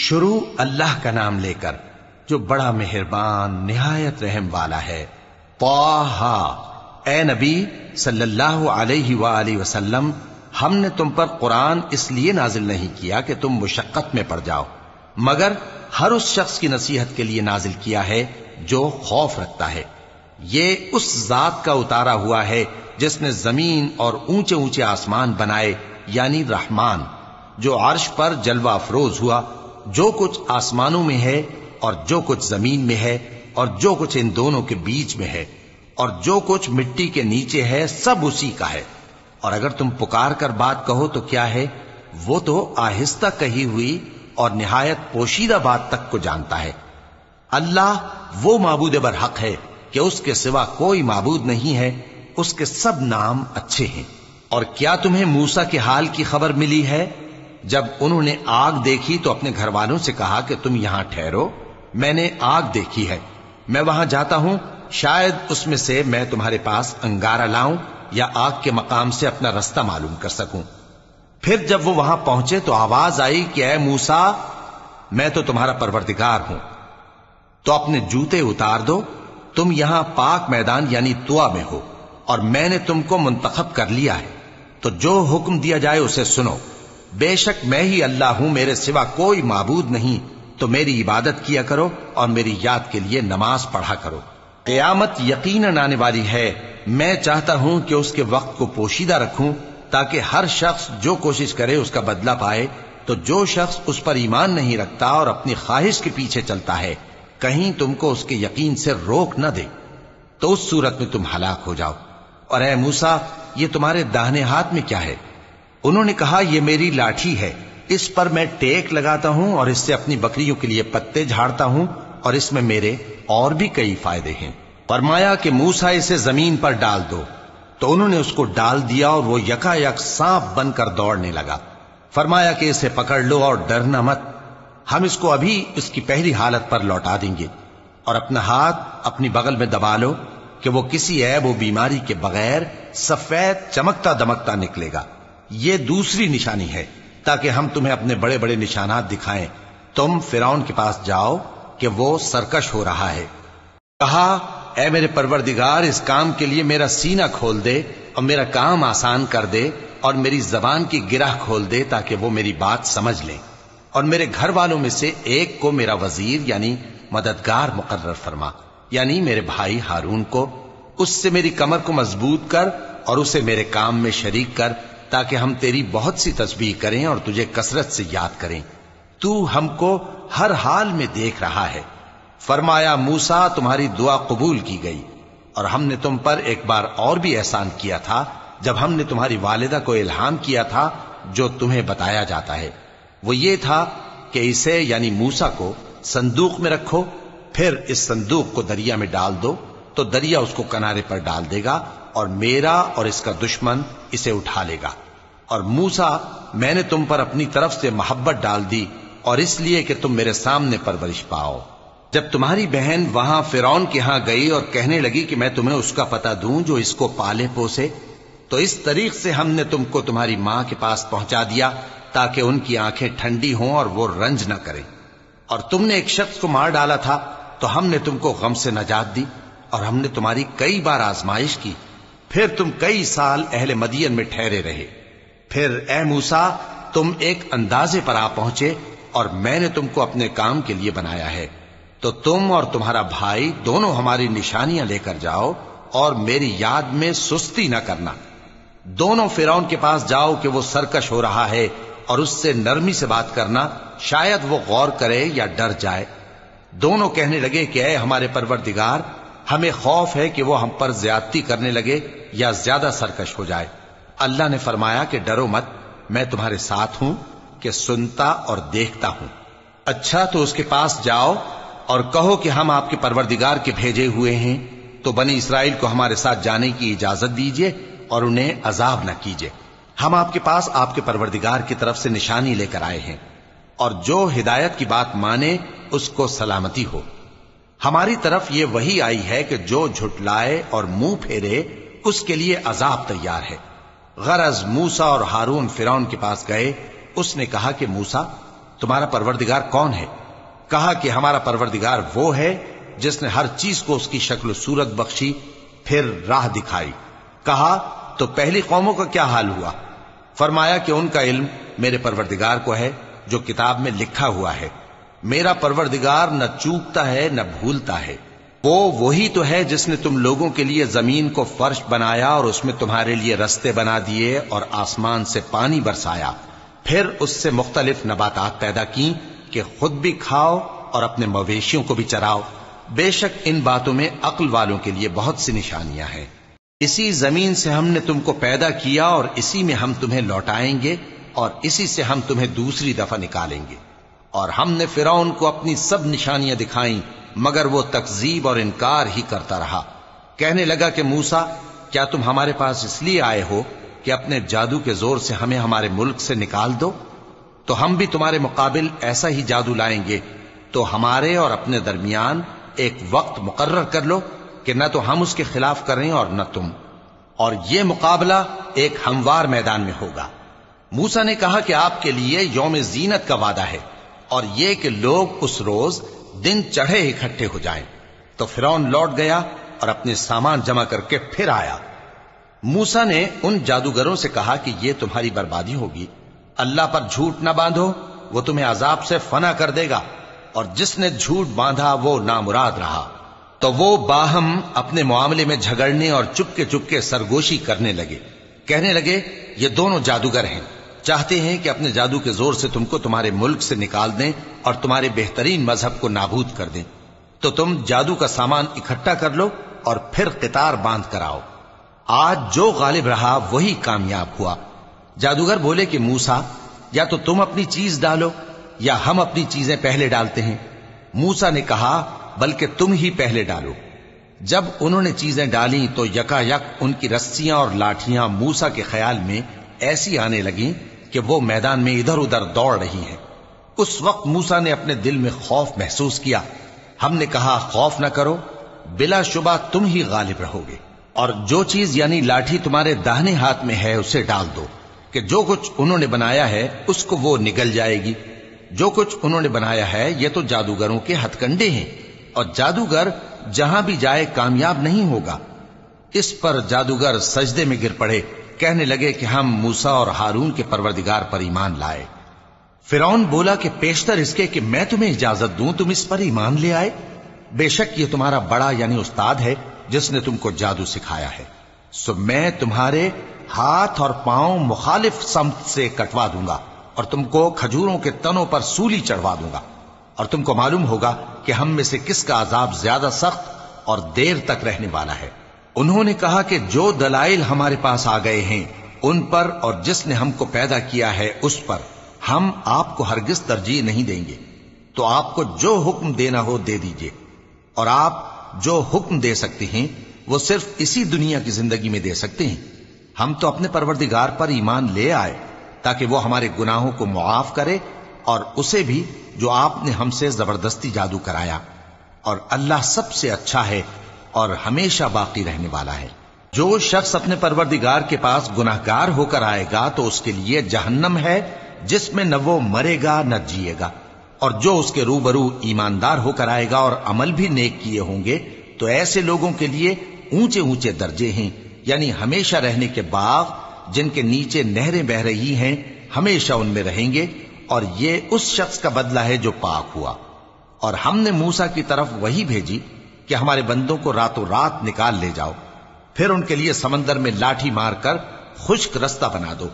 شروع اللہ کا نام لے کر جو بڑا مہربان نہایت رحم والا ہے اے نبی صلی اللہ علیہ وآلہ وسلم ہم نے تم پر قرآن اس لیے نازل نہیں کیا کہ تم مشقت میں پڑ جاؤ مگر ہر اس شخص کی نصیحت کے لیے نازل کیا ہے جو خوف رکھتا ہے یہ اس ذات کا اتارا ہوا ہے جس نے زمین اور اونچے اونچے آسمان بنائے یعنی رحمان جو عرش پر جلوہ افروز ہوا جو کچھ آسمانوں میں ہے اور جو کچھ زمین میں ہے اور جو کچھ ان دونوں کے بیچ میں ہے اور جو کچھ مٹی کے نیچے ہے سب اسی کا ہے اور اگر تم پکار کر بات کہو تو کیا ہے وہ تو آہستہ کہی ہوئی اور نہایت پوشیدہ بات تک کو جانتا ہے اللہ وہ معبود برحق ہے کہ اس کے سوا کوئی معبود نہیں ہے اس کے سب نام اچھے ہیں اور کیا تمہیں موسا کے حال کی خبر ملی ہے جب انہوں نے آگ دیکھی تو اپنے گھر والوں سے کہا کہ تم یہاں ٹھہرو میں نے آگ دیکھی ہے میں وہاں جاتا ہوں شاید اس میں سے میں تمہارے پاس انگارا لاؤں یا آگ کے مقام سے اپنا رستہ معلوم کر سکوں پھر جب وہ وہاں پہنچے تو آواز آئی کہ اے موسا میں تو تمہارا پروردگار ہوں تو اپنے جوتے اتار دو تم یہاں پاک میدان یعنی توا میں ہو اور میں نے تم کو منتخب کر لیا ہے تو جو حکم دیا جائے اسے سنو بے شک میں ہی اللہ ہوں میرے سوا کوئی معبود نہیں تو میری عبادت کیا کرو اور میری یاد کے لیے نماز پڑھا کرو قیامت یقیناً آنے والی ہے میں چاہتا ہوں کہ اس کے وقت کو پوشیدہ رکھوں تاکہ ہر شخص جو کوشش کرے اس کا بدلہ پائے تو جو شخص اس پر ایمان نہیں رکھتا اور اپنی خواہش کے پیچھے چلتا ہے کہیں تم کو اس کے یقین سے روک نہ دے تو اس صورت میں تم ہلاک ہو جاؤ اور اے موسا یہ تمہارے داہنے ہاتھ میں کیا ہے انہوں نے کہا یہ میری لاٹھی ہے اس پر میں ٹیک لگاتا ہوں اور اس سے اپنی بکریوں کے لیے پتے جھاڑتا ہوں اور اس میں میرے اور بھی کئی فائدے ہیں فرمایا کہ موسا اسے زمین پر ڈال دو تو انہوں نے اس کو ڈال دیا اور وہ یکا یک سانپ بن کر دوڑنے لگا فرمایا کہ اسے پکڑ لو اور ڈرنا مت ہم اس کو ابھی اس کی پہلی حالت پر لوٹا دیں گے اور اپنا ہاتھ اپنی بغل میں دبا لو کہ وہ کسی عیب و بیماری کے بغیر سفید چمکتا دمکتا نکلے گا یہ دوسری نشانی ہے تاکہ ہم تمہیں اپنے بڑے بڑے نشانات دکھائیں تم فراؤن کے پاس جاؤ کہ وہ سرکش ہو رہا ہے کہا اے میرے پروردگار اس کام کے لیے میرا سینہ کھول دے اور میرا کام آسان کر دے اور میری زبان کی گرہ کھول دے تاکہ وہ میری بات سمجھ لیں اور میرے گھر والوں میں سے ایک کو میرا وزیر یعنی مددگار مقرر فرما یعنی میرے بھائی ہارون کو اس سے میری کمر کو مضبوط کر اور اسے میرے کام میں شریک کر تاکہ ہم تیری بہت سی تسبیح کریں اور تجھے کسرت سے یاد کریں تو ہم کو ہر حال میں دیکھ رہا ہے فرمایا موسا تمہاری دعا قبول کی گئی اور ہم نے تم پر ایک بار اور بھی احسان کیا تھا جب ہم نے تمہاری والدہ کو الہام کیا تھا جو تمہیں بتایا جاتا ہے وہ یہ تھا کہ اسے یعنی موسا کو صندوق میں رکھو پھر اس صندوق کو دریا میں ڈال دو تو دریا اس کو کنارے پر ڈال دے گا اور میرا اور اس کا دشمن اسے اٹھا لے گا اور موسا میں نے تم پر اپنی طرف سے محبت ڈال دی اور اس لیے کہ تم میرے سامنے پرورش پاؤ جب تمہاری بہن وہاں فرون کے ہاں گئی اور کہنے لگی کہ میں تمہیں اس کا پتہ دوں جو اس کو پالے پوسے تو اس طریق سے ہم نے تم کو تمہاری ماں کے پاس پہنچا دیا تاکہ ان کی آنکھیں ٹھنڈی ہوں اور وہ رنج نہ کریں اور تم نے ایک شخص کو مار ڈالا تھا تو ہم نے تم کو غم سے نجات دی اور ہم نے تمہاری کئی بار آزمائش کی پھر تم کئی سال اہل مدین میں ٹھہرے رہے پھر اے موسا تم ایک اندازے پر آ پہنچے اور میں نے تم کو اپنے کام کے لیے بنایا ہے تو تم اور تمہارا بھائی دونوں ہماری نشانیاں لے کر جاؤ اور میری یاد میں سستی نہ کرنا دونوں فراؤن کے پاس جاؤ کہ وہ سرکش ہو رہا ہے اور اس سے نرمی سے بات کرنا شاید وہ غور کرے یا ڈر جائے دونوں کہنے لگے کہ اے ہمارے پروردگار ہمیں خوف ہے کہ وہ ہم پر زیادتی کرنے لگے یا زیادہ سرکش ہو جائے اللہ نے فرمایا کہ ڈرو مت میں تمہارے ساتھ ہوں کہ سنتا اور دیکھتا ہوں اچھا تو اس کے پاس جاؤ اور کہو کہ ہم آپ کے پروردگار کے بھیجے ہوئے ہیں تو بنی اسرائیل کو ہمارے ساتھ جانے کی اجازت دیجیے اور انہیں عذاب نہ کیجیے ہم آپ کے پاس آپ کے پروردگار کی طرف سے نشانی لے کر آئے ہیں اور جو ہدایت کی بات مانے اس کو سلامتی ہو ہماری طرف یہ وہی آئی ہے کہ جو جھٹلائے اور منہ پھیرے اس کے لیے عذاب تیار ہے غرض موسا اور ہارون فرون کے پاس گئے اس نے کہا کہ موسا تمہارا پروردگار کون ہے کہا کہ ہمارا پروردگار وہ ہے جس نے ہر چیز کو اس کی شکل و صورت بخشی پھر راہ دکھائی کہا تو پہلی قوموں کا کیا حال ہوا فرمایا کہ ان کا علم میرے پروردگار کو ہے جو کتاب میں لکھا ہوا ہے میرا پروردگار نہ چوکتا ہے نہ بھولتا ہے وہ وہی تو ہے جس نے تم لوگوں کے لیے زمین کو فرش بنایا اور اس میں تمہارے لیے رستے بنا دیے اور آسمان سے پانی برسایا پھر اس سے مختلف نباتات پیدا کی کہ خود بھی کھاؤ اور اپنے مویشیوں کو بھی چراؤ بے شک ان باتوں میں عقل والوں کے لیے بہت سی نشانیاں ہیں اسی زمین سے ہم نے تم کو پیدا کیا اور اسی میں ہم تمہیں لوٹائیں گے اور اسی سے ہم تمہیں دوسری دفعہ نکالیں گے اور ہم نے فرعون کو اپنی سب نشانیاں دکھائیں مگر وہ تقزیب اور انکار ہی کرتا رہا کہنے لگا کہ موسا کیا تم ہمارے پاس اس لیے آئے ہو کہ اپنے جادو کے زور سے ہمیں ہمارے ملک سے نکال دو تو ہم بھی تمہارے مقابل ایسا ہی جادو لائیں گے تو ہمارے اور اپنے درمیان ایک وقت مقرر کر لو کہ نہ تو ہم اس کے خلاف کریں اور نہ تم اور یہ مقابلہ ایک ہموار میدان میں ہوگا موسا نے کہا کہ آپ کے لیے یوم زینت کا وعدہ ہے اور یہ کہ لوگ اس روز دن چڑھے اکٹھے ہو جائیں تو فرون لوٹ گیا اور اپنے سامان جمع کر کے پھر آیا موسا نے ان جادوگروں سے کہا کہ یہ تمہاری بربادی ہوگی اللہ پر جھوٹ نہ باندھو وہ تمہیں عذاب سے فنا کر دے گا اور جس نے جھوٹ باندھا وہ نامراد رہا تو وہ باہم اپنے معاملے میں جھگڑنے اور چپکے چپکے سرگوشی کرنے لگے کہنے لگے یہ دونوں جادوگر ہیں چاہتے ہیں کہ اپنے جادو کے زور سے تم کو تمہارے ملک سے نکال دیں اور تمہارے بہترین مذہب کو نابود کر دیں تو تم جادو کا سامان اکٹھا کر لو اور پھر قطار باندھ کر آؤ آج جو غالب رہا وہی کامیاب ہوا جادوگر بولے کہ موسا یا تو تم اپنی چیز ڈالو یا ہم اپنی چیزیں پہلے ڈالتے ہیں موسا نے کہا بلکہ تم ہی پہلے ڈالو جب انہوں نے چیزیں ڈالی تو یکا یک ان کی رسیاں اور لاٹیاں موسا کے خیال میں ایسی آنے لگیں کہ وہ میدان میں ادھر ادھر دوڑ رہی ہیں اس وقت موسا نے اپنے دل میں خوف محسوس کیا ہم نے کہا خوف نہ کرو بلا شبہ تم ہی غالب رہو گے اور جو چیز یعنی لاٹھی تمہارے داہنے ہاتھ میں ہے اسے ڈال دو کہ جو کچھ انہوں نے بنایا ہے اس کو وہ نگل جائے گی جو کچھ انہوں نے بنایا ہے یہ تو جادوگروں کے ہتھ کنڈے ہیں اور جادوگر جہاں بھی جائے کامیاب نہیں ہوگا اس پر جادوگر سجدے میں گر پڑے کہنے لگے کہ ہم موسا اور ہارون کے پروردگار پر ایمان لائے بولا کہ کہ پیشتر اس کے میں تمہیں اجازت دوں تم اس پر ایمان لے آئے بے شک یہ تمہارا بڑا یعنی استاد ہے جس نے تم کو جادو سکھایا ہے سو میں تمہارے ہاتھ اور پاؤں مخالف سمت سے کٹوا دوں گا اور تم کو کھجوروں کے تنوں پر سولی چڑھوا دوں گا اور تم کو معلوم ہوگا کہ ہم میں سے کس کا عذاب زیادہ سخت اور دیر تک رہنے والا ہے انہوں نے کہا کہ جو دلائل ہمارے پاس آ گئے ہیں ان پر اور جس نے ہم کو پیدا کیا ہے اس پر ہم آپ کو ہرگز ترجیح نہیں دیں گے تو آپ کو جو حکم دینا ہو دے دیجئے اور آپ جو حکم دے سکتے ہیں وہ صرف اسی دنیا کی زندگی میں دے سکتے ہیں ہم تو اپنے پروردگار پر ایمان لے آئے تاکہ وہ ہمارے گناہوں کو معاف کرے اور اسے بھی جو آپ نے ہم سے زبردستی جادو کرایا اور اللہ سب سے اچھا ہے اور ہمیشہ باقی رہنے والا ہے جو شخص اپنے پروردگار کے پاس گناہ گار ہو کر آئے گا تو اس کے لیے جہنم ہے جس میں نہ وہ مرے گا نہ جیے گا اور جو اس کے روبرو ایماندار ہو کر آئے گا اور عمل بھی نیک کیے ہوں گے تو ایسے لوگوں کے لیے اونچے اونچے درجے ہیں یعنی ہمیشہ رہنے کے باغ جن کے نیچے نہریں بہ رہی ہیں ہمیشہ ان میں رہیں گے اور یہ اس شخص کا بدلہ ہے جو پاک ہوا اور ہم نے موسا کی طرف وہی بھیجی کہ ہمارے بندوں کو راتوں رات نکال لے جاؤ پھر ان کے لیے سمندر میں لاٹھی مار کر خشک رستہ بنا دو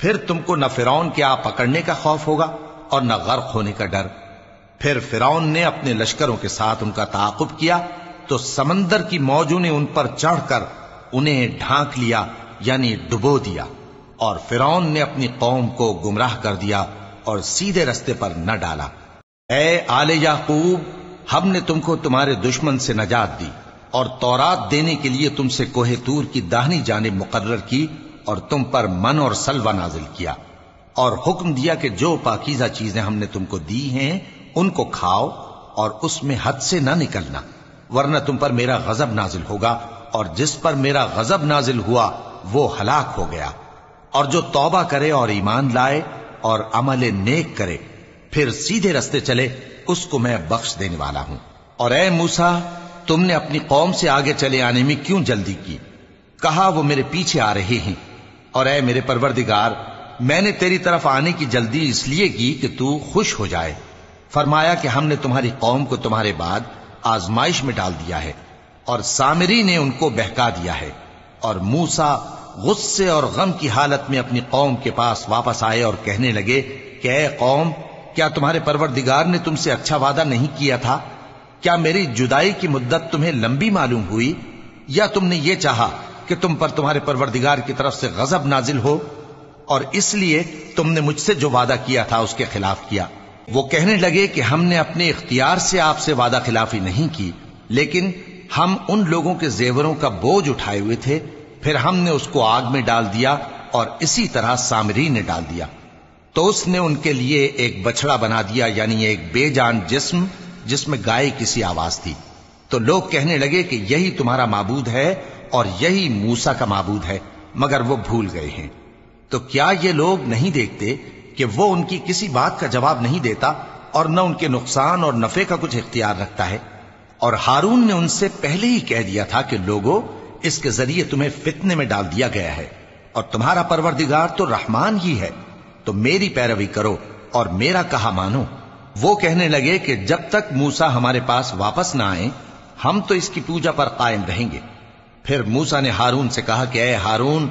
پھر تم کو نہ کے آپ پکڑنے کا خوف ہوگا اور نہ غرق ہونے کا ڈر پھر فرون نے اپنے لشکروں کے ساتھ ان کا تعاقب کیا تو سمندر کی موجوں نے ان پر چڑھ کر انہیں ڈھانک لیا یعنی ڈبو دیا اور فرون نے اپنی قوم کو گمراہ کر دیا اور سیدھے رستے پر نہ ڈالا اے آل یعقوب ہم نے تم کو تمہارے دشمن سے نجات دی اور تورات دینے کے لیے تم سے کوہ تور کی داہنی جانب مقرر کی اور تم پر من اور سلوہ نازل کیا اور حکم دیا کہ جو پاکیزہ چیزیں ہم نے تم کو دی ہیں ان کو کھاؤ اور اس میں حد سے نہ نکلنا ورنہ تم پر میرا غزب نازل ہوگا اور جس پر میرا غزب نازل ہوا وہ ہلاک ہو گیا اور جو توبہ کرے اور ایمان لائے اور عمل نیک کرے پھر سیدھے رستے چلے اس کو میں بخش دینے والا ہوں اور اے موسا تم نے اپنی قوم سے آگے چلے آنے میں کیوں جلدی کی کہا وہ میرے پیچھے آ رہے ہیں اور اے میرے پروردگار میں نے تیری طرف آنے کی کی جلدی اس لیے کہ تو خوش ہو جائے فرمایا کہ ہم نے تمہاری قوم کو تمہارے بعد آزمائش میں ڈال دیا ہے اور سامری نے ان کو بہکا دیا ہے اور موسا غصے اور غم کی حالت میں اپنی قوم کے پاس واپس آئے اور کہنے لگے کہ اے قوم کیا تمہارے پروردگار نے تم سے اچھا وعدہ نہیں کیا تھا کیا میری جدائی کی مدت تمہیں لمبی معلوم ہوئی یا تم نے یہ چاہا کہ تم پر تمہارے پروردگار کی طرف سے غضب نازل ہو اور اس لیے تم نے مجھ سے جو وعدہ کیا تھا اس کے خلاف کیا وہ کہنے لگے کہ ہم نے اپنے اختیار سے آپ سے وعدہ خلافی نہیں کی لیکن ہم ان لوگوں کے زیوروں کا بوجھ اٹھائے ہوئے تھے پھر ہم نے اس کو آگ میں ڈال دیا اور اسی طرح سامری نے ڈال دیا تو اس نے ان کے لیے ایک بچڑا بنا دیا یعنی ایک بے جان جسم جس میں گائے کسی آواز تھی تو لوگ کہنے لگے کہ یہی تمہارا معبود ہے اور یہی موسا کا معبود ہے مگر وہ بھول گئے ہیں تو کیا یہ لوگ نہیں دیکھتے کہ وہ ان کی کسی بات کا جواب نہیں دیتا اور نہ ان کے نقصان اور نفے کا کچھ اختیار رکھتا ہے اور ہارون نے ان سے پہلے ہی کہہ دیا تھا کہ لوگوں اس کے ذریعے تمہیں فتنے میں ڈال دیا گیا ہے اور تمہارا پروردگار تو رحمان ہی ہے تو میری پیروی کرو اور میرا کہا مانو وہ کہنے لگے کہ جب تک موسا ہمارے پاس واپس نہ آئے ہم تو اس کی پوجا پر قائم رہیں گے پھر موسا نے ہارون سے کہا کہ اے ہارون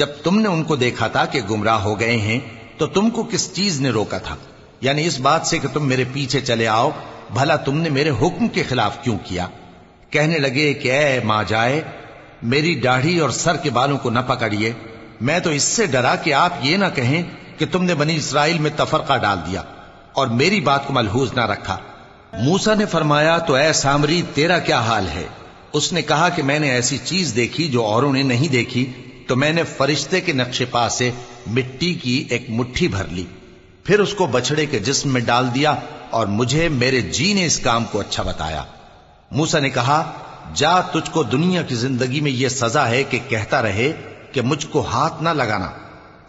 جب تم نے ان کو دیکھا تھا کہ گمراہ ہو گئے ہیں تو تم کو کس چیز نے روکا تھا یعنی اس بات سے کہ تم میرے پیچھے چلے آؤ بھلا تم نے میرے حکم کے خلاف کیوں کیا کہنے لگے کہ اے ماں جائے میری ڈاڑھی اور سر کے بالوں کو نہ پکڑیے میں تو اس سے ڈرا کہ آپ یہ نہ کہیں کہ تم نے بنی اسرائیل میں تفرقہ ڈال دیا اور میری بات کو ملحوظ نہ رکھا موسا نے فرمایا تو اے سامری تیرا کیا حال ہے اس نے کہا کہ میں نے ایسی چیز دیکھی دیکھی جو اوروں نے نے نہیں تو میں فرشتے کے نقشے کی ایک مٹھی بھر لی پھر اس کو بچڑے کے جسم میں ڈال دیا اور مجھے میرے جی نے اس کام کو اچھا بتایا موسا نے کہا جا تجھ کو دنیا کی زندگی میں یہ سزا ہے کہ کہتا رہے کہ مجھ کو ہاتھ نہ لگانا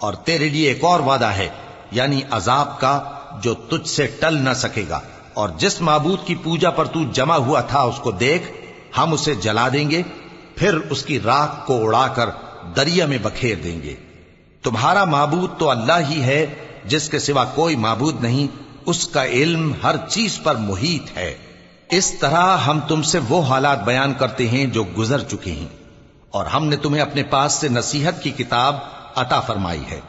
اور تیرے لیے ایک اور وعدہ ہے یعنی عذاب کا جو تجھ سے ٹل نہ سکے گا اور جس معبود کی پوجا پر تو جمع ہوا تھا اس کو دیکھ ہم اسے جلا دیں گے پھر اس کی راک کو اڑا کر دریا میں بکھیر دیں گے تمہارا معبود تو اللہ ہی ہے جس کے سوا کوئی معبود نہیں اس کا علم ہر چیز پر محیط ہے اس طرح ہم تم سے وہ حالات بیان کرتے ہیں جو گزر چکے ہیں اور ہم نے تمہیں اپنے پاس سے نصیحت کی کتاب عطا فرمائی ہے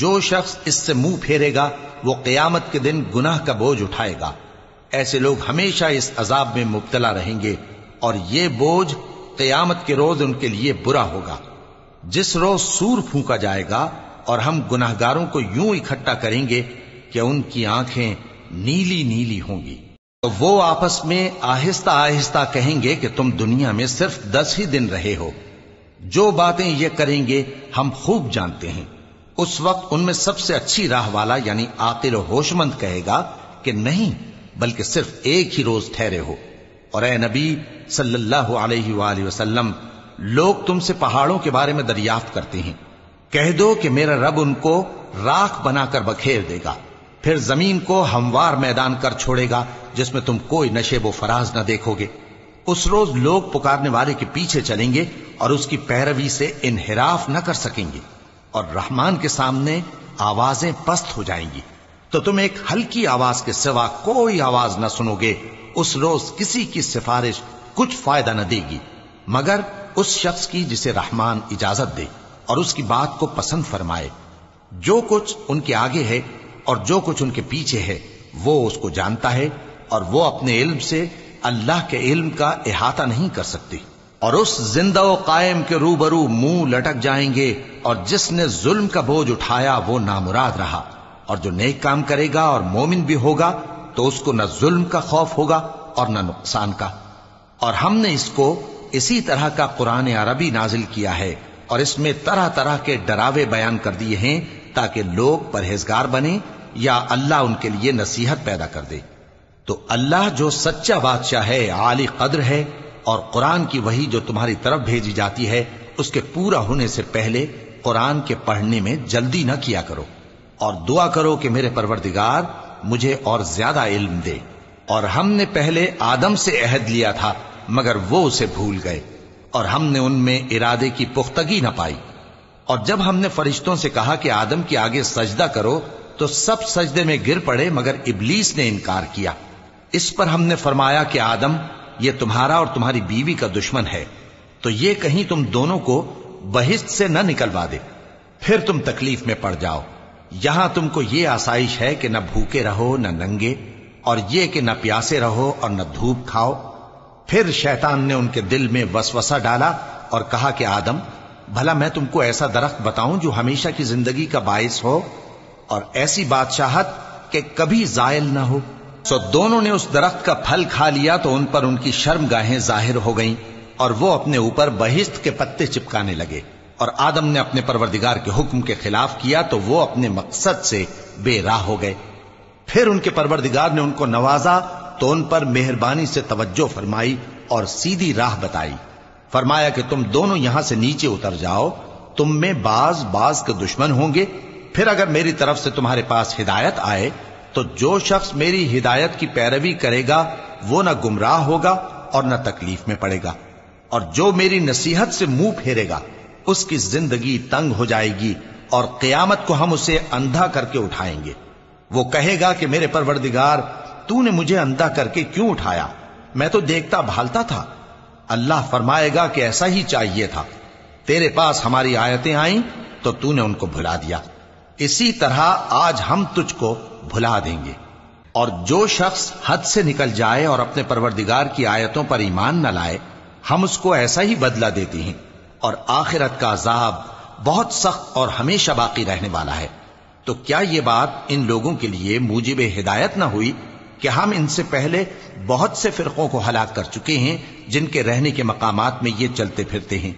جو شخص اس سے منہ پھیرے گا وہ قیامت کے دن گناہ کا بوجھ اٹھائے گا ایسے لوگ ہمیشہ اس عذاب میں مبتلا رہیں گے اور یہ بوجھ قیامت کے روز ان کے لیے برا ہوگا جس روز سور پھونکا جائے گا اور ہم گناہ گاروں کو یوں اکٹھا کریں گے کہ ان کی آنکھیں نیلی نیلی ہوں گی تو وہ آپس میں آہستہ آہستہ کہیں گے کہ تم دنیا میں صرف دس ہی دن رہے ہو جو باتیں یہ کریں گے ہم خوب جانتے ہیں اس وقت ان میں سب سے اچھی راہ والا یعنی عاقل و ہوش مند کہے گا کہ نہیں بلکہ صرف ایک ہی روز ٹھہرے ہو اور اے نبی صلی اللہ علیہ وآلہ وسلم لوگ تم سے پہاڑوں کے بارے میں دریافت کرتے ہیں کہہ دو کہ میرا رب ان کو راکھ بنا کر بکھیر دے گا پھر زمین کو ہموار میدان کر چھوڑے گا جس میں تم کوئی نشے و فراز نہ دیکھو گے اس روز لوگ پکارنے والے کے پیچھے چلیں گے اور اس کی پیروی سے انحراف نہ کر سکیں گے اور رحمان کے کے سامنے آوازیں پست ہو جائیں گی تو تم ایک ہلکی آواز آواز سوا کوئی نہ سنو گے اس روز کسی کی سفارش کچھ فائدہ نہ دے گی مگر اس شخص کی جسے رحمان اجازت دے اور اس کی بات کو پسند فرمائے جو کچھ ان کے آگے ہے اور جو کچھ ان کے پیچھے ہے وہ اس کو جانتا ہے اور وہ اپنے علم سے اللہ کے علم کا احاطہ نہیں کر سکتی اور اس زندہ و قائم کے روبرو منہ لٹک جائیں گے اور جس نے ظلم کا بوجھ اٹھایا وہ نامراد رہا اور جو نیک کام کرے گا اور مومن بھی ہوگا تو اس کو نہ ظلم کا خوف ہوگا اور نہ نقصان کا اور ہم نے اس کو اسی طرح کا قرآن عربی نازل کیا ہے اور اس میں طرح طرح کے ڈراوے بیان کر دیے ہیں تاکہ لوگ پرہیزگار بنے یا اللہ ان کے لیے نصیحت پیدا کر دے تو اللہ جو سچا بادشاہ ہے عالی قدر ہے اور قرآن کی وہی جو تمہاری طرف بھیجی جاتی ہے اس کے پورا ہونے سے پہلے قرآن کے پڑھنے میں جلدی نہ کیا کرو اور دعا کرو کہ میرے پروردگار مجھے اور زیادہ علم دے اور ہم نے پہلے آدم سے عہد لیا تھا مگر وہ اسے بھول گئے اور ہم نے ان میں ارادے کی پختگی نہ پائی اور جب ہم نے فرشتوں سے کہا کہ آدم کے آگے سجدہ کرو تو سب سجدے میں گر پڑے مگر ابلیس نے انکار کیا اس پر ہم نے فرمایا کہ آدم یہ تمہارا اور تمہاری بیوی کا دشمن ہے تو یہ کہیں تم دونوں کو بہشت سے نہ نکلوا دے پھر تم تکلیف میں پڑ جاؤ یہاں تم کو یہ آسائش ہے کہ نہ بھوکے رہو نہ ننگے اور یہ کہ نہ پیاسے رہو اور نہ دھوپ کھاؤ پھر شیطان نے ان کے دل میں وسوسہ ڈالا اور کہا کہ آدم بھلا میں تم کو ایسا درخت بتاؤں جو ہمیشہ کی زندگی کا باعث ہو اور ایسی بادشاہت کہ کبھی زائل نہ ہو سو دونوں نے اس درخت کا پھل کھا لیا تو ان پر ان کی شرم گاہیں ظاہر ہو گئیں اور وہ اپنے اوپر بہشت کے پتے چپکانے لگے اور آدم نے اپنے پروردگار کے حکم کے خلاف کیا تو وہ اپنے مقصد سے بے راہ ہو گئے پھر ان کے پروردگار نے ان کو نوازا تو ان پر مہربانی سے توجہ فرمائی اور سیدھی راہ بتائی فرمایا کہ تم دونوں یہاں سے نیچے اتر جاؤ تم میں باز باز کے دشمن ہوں گے پھر اگر میری طرف سے تمہارے پاس ہدایت آئے تو جو شخص میری ہدایت کی پیروی کرے گا وہ نہ گمراہ ہوگا اور نہ تکلیف میں پڑے گا اور جو میری نصیحت سے منہ پھیرے گا اس کی زندگی تنگ ہو جائے گی اور قیامت کو ہم اسے اندھا کر کے اٹھائیں گے وہ کہے گا کہ میرے پروردگار تو نے مجھے اندھا کر کے کیوں اٹھایا میں تو دیکھتا بھالتا تھا اللہ فرمائے گا کہ ایسا ہی چاہیے تھا تیرے پاس ہماری آیتیں آئیں تو, تو نے ان کو بھلا دیا اسی طرح آج ہم تجھ کو بھلا دیں گے اور جو شخص حد سے نکل جائے اور اپنے پروردگار کی آیتوں پر ایمان نہ لائے ہم اس کو ایسا ہی بدلہ دیتے ہیں اور آخرت کا عذاب بہت سخت اور ہمیشہ باقی رہنے والا ہے تو کیا یہ بات ان لوگوں کے لیے موجب ہدایت نہ ہوئی کہ ہم ان سے پہلے بہت سے فرقوں کو ہلاک کر چکے ہیں جن کے رہنے کے مقامات میں یہ چلتے پھرتے ہیں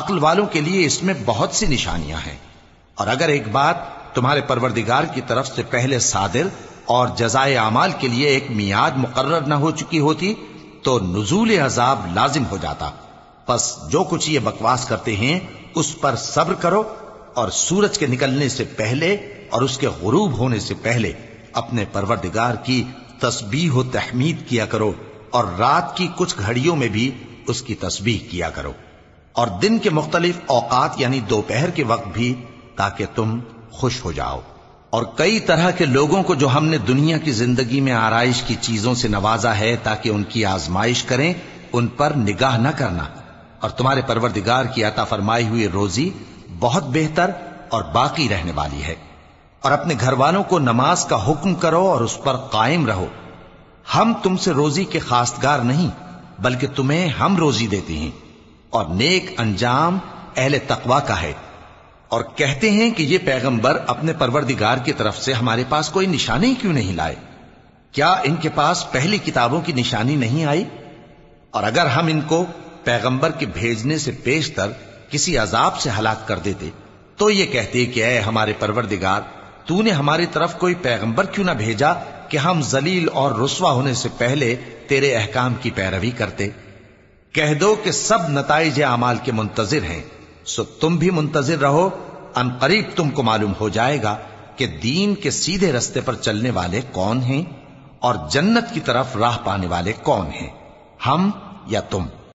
عقل والوں کے لیے اس میں بہت سی نشانیاں ہیں اور اگر ایک بات تمہارے پروردگار کی طرف سے پہلے صادر اور جزائے اعمال کے لیے ایک میاد مقرر نہ ہو چکی ہوتی تو نزول عذاب لازم ہو جاتا پس جو کچھ یہ بکواس کرتے ہیں اس پر صبر کرو اور سورج کے نکلنے سے پہلے اور اس کے غروب ہونے سے پہلے اپنے پروردگار کی تسبیح و تحمید کیا کرو اور رات کی کچھ گھڑیوں میں بھی اس کی تسبیح کیا کرو اور دن کے مختلف اوقات یعنی دوپہر کے وقت بھی تاکہ تم خوش ہو جاؤ اور کئی طرح کے لوگوں کو جو ہم نے دنیا کی زندگی میں آرائش کی چیزوں سے نوازا ہے تاکہ ان کی آزمائش کریں ان پر نگاہ نہ کرنا اور تمہارے پروردگار کی عطا فرمائی ہوئی روزی بہت بہتر اور باقی رہنے والی ہے اور اپنے گھر والوں کو نماز کا حکم کرو اور اس پر قائم رہو ہم تم سے روزی کے خاص نہیں بلکہ تمہیں ہم روزی دیتے ہیں اور نیک انجام اہل تقوا کا ہے اور کہتے ہیں کہ یہ پیغمبر اپنے پروردگار کی طرف سے ہمارے پاس کوئی نشانی کیوں نہیں لائے کیا ان کے پاس پہلی کتابوں کی نشانی نہیں آئی اور اگر ہم ان کو پیغمبر کے بھیجنے سے بیچتر کسی عذاب سے ہلاک کر دیتے تو یہ کہتے کہ اے ہمارے پروردگار تو نے ہماری طرف کوئی پیغمبر کیوں نہ بھیجا کہ ہم زلیل اور رسوا ہونے سے پہلے تیرے احکام کی پیروی کرتے کہہ دو کہ سب نتائج اعمال کے منتظر ہیں سو تم بھی منتظر رہو ان قریب تم کو معلوم ہو جائے گا کہ دین کے سیدھے رستے پر چلنے والے کون ہیں اور جنت کی طرف راہ پانے والے کون ہیں ہم یا تم